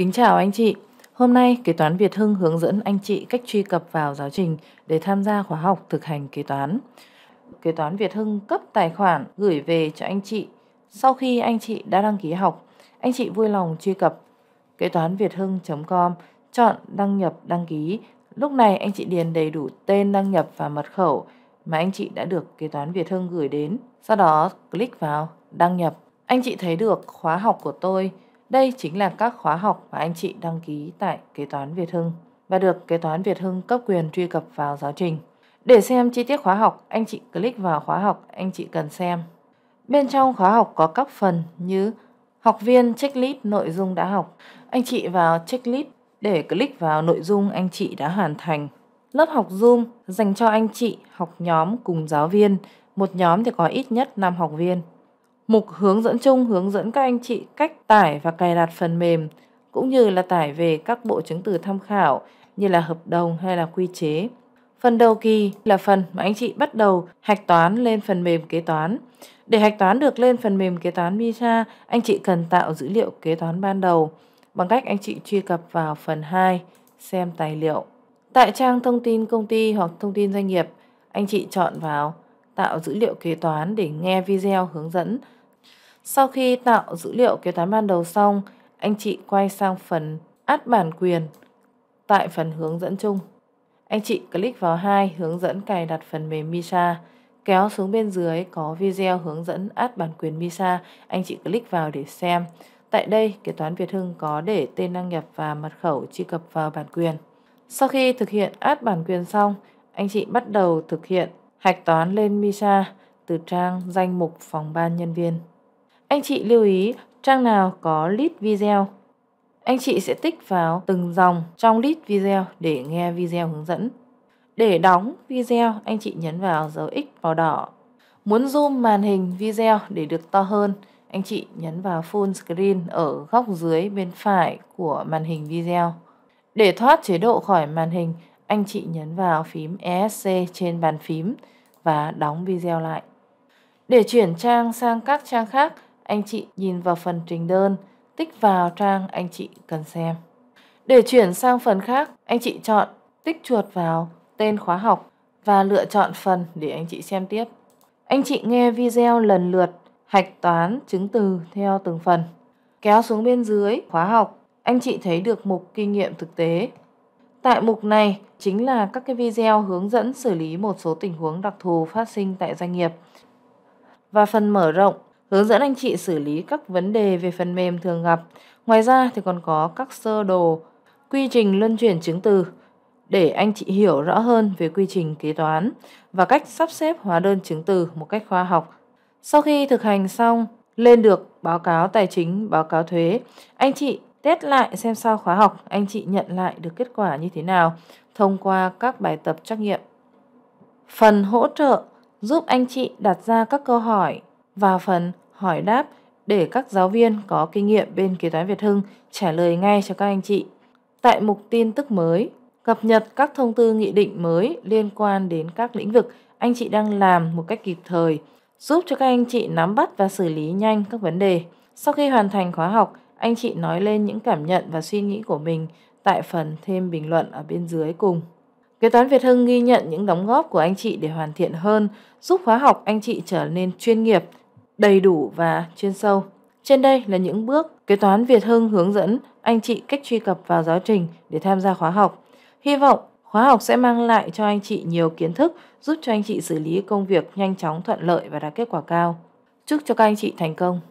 Kính chào anh chị. Hôm nay, Kế toán Việt Hưng hướng dẫn anh chị cách truy cập vào giáo trình để tham gia khóa học thực hành kế toán. Kế toán Việt Hưng cấp tài khoản gửi về cho anh chị. Sau khi anh chị đã đăng ký học, anh chị vui lòng truy cập kế toán việt hưng.com, chọn đăng nhập đăng ký. Lúc này anh chị điền đầy đủ tên đăng nhập và mật khẩu mà anh chị đã được kế toán Việt Hưng gửi đến. Sau đó click vào đăng nhập. Anh chị thấy được khóa học của tôi đây chính là các khóa học mà anh chị đăng ký tại Kế toán Việt Hưng và được Kế toán Việt Hưng cấp quyền truy cập vào giáo trình. Để xem chi tiết khóa học, anh chị click vào khóa học anh chị cần xem. Bên trong khóa học có các phần như học viên checklist nội dung đã học. Anh chị vào checklist để click vào nội dung anh chị đã hoàn thành. Lớp học Zoom dành cho anh chị học nhóm cùng giáo viên. Một nhóm thì có ít nhất 5 học viên. Mục hướng dẫn chung hướng dẫn các anh chị cách tải và cài đặt phần mềm, cũng như là tải về các bộ chứng từ tham khảo như là hợp đồng hay là quy chế. Phần đầu kỳ là phần mà anh chị bắt đầu hạch toán lên phần mềm kế toán. Để hạch toán được lên phần mềm kế toán visa anh chị cần tạo dữ liệu kế toán ban đầu bằng cách anh chị truy cập vào phần 2, xem tài liệu. Tại trang thông tin công ty hoặc thông tin doanh nghiệp, anh chị chọn vào tạo dữ liệu kế toán để nghe video hướng dẫn sau khi tạo dữ liệu kế toán ban đầu xong, anh chị quay sang phần át bản quyền tại phần hướng dẫn chung. Anh chị click vào hai hướng dẫn cài đặt phần mềm Misa, kéo xuống bên dưới có video hướng dẫn át bản quyền Misa, anh chị click vào để xem. Tại đây, kế toán Việt Hưng có để tên đăng nhập và mật khẩu truy cập vào bản quyền. Sau khi thực hiện át bản quyền xong, anh chị bắt đầu thực hiện hạch toán lên Misa từ trang danh mục phòng ban nhân viên. Anh chị lưu ý trang nào có list video. Anh chị sẽ tích vào từng dòng trong list video để nghe video hướng dẫn. Để đóng video, anh chị nhấn vào dấu X màu đỏ. Muốn zoom màn hình video để được to hơn, anh chị nhấn vào full screen ở góc dưới bên phải của màn hình video. Để thoát chế độ khỏi màn hình, anh chị nhấn vào phím ESC trên bàn phím và đóng video lại. Để chuyển trang sang các trang khác, anh chị nhìn vào phần trình đơn, tích vào trang anh chị cần xem. Để chuyển sang phần khác, anh chị chọn tích chuột vào tên khóa học và lựa chọn phần để anh chị xem tiếp. Anh chị nghe video lần lượt hạch toán chứng từ theo từng phần. Kéo xuống bên dưới khóa học, anh chị thấy được mục kinh nghiệm thực tế. Tại mục này chính là các cái video hướng dẫn xử lý một số tình huống đặc thù phát sinh tại doanh nghiệp. Và phần mở rộng hướng dẫn anh chị xử lý các vấn đề về phần mềm thường gặp. Ngoài ra thì còn có các sơ đồ, quy trình luân chuyển chứng từ để anh chị hiểu rõ hơn về quy trình kế toán và cách sắp xếp hóa đơn chứng từ một cách khoa học. Sau khi thực hành xong, lên được báo cáo tài chính, báo cáo thuế, anh chị test lại xem sau khóa học anh chị nhận lại được kết quả như thế nào thông qua các bài tập trắc nghiệm. Phần hỗ trợ giúp anh chị đặt ra các câu hỏi và phần hỏi đáp để các giáo viên có kinh nghiệm bên kế toán Việt Hưng trả lời ngay cho các anh chị. Tại mục tin tức mới, cập nhật các thông tư nghị định mới liên quan đến các lĩnh vực anh chị đang làm một cách kịp thời, giúp cho các anh chị nắm bắt và xử lý nhanh các vấn đề. Sau khi hoàn thành khóa học, anh chị nói lên những cảm nhận và suy nghĩ của mình tại phần thêm bình luận ở bên dưới cùng. Kế toán Việt Hưng ghi nhận những đóng góp của anh chị để hoàn thiện hơn, giúp khóa học anh chị trở nên chuyên nghiệp – đầy đủ và chuyên sâu. Trên đây là những bước kế toán Việt Hưng hướng dẫn anh chị cách truy cập vào giáo trình để tham gia khóa học. Hy vọng khóa học sẽ mang lại cho anh chị nhiều kiến thức giúp cho anh chị xử lý công việc nhanh chóng thuận lợi và đạt kết quả cao. Chúc cho các anh chị thành công!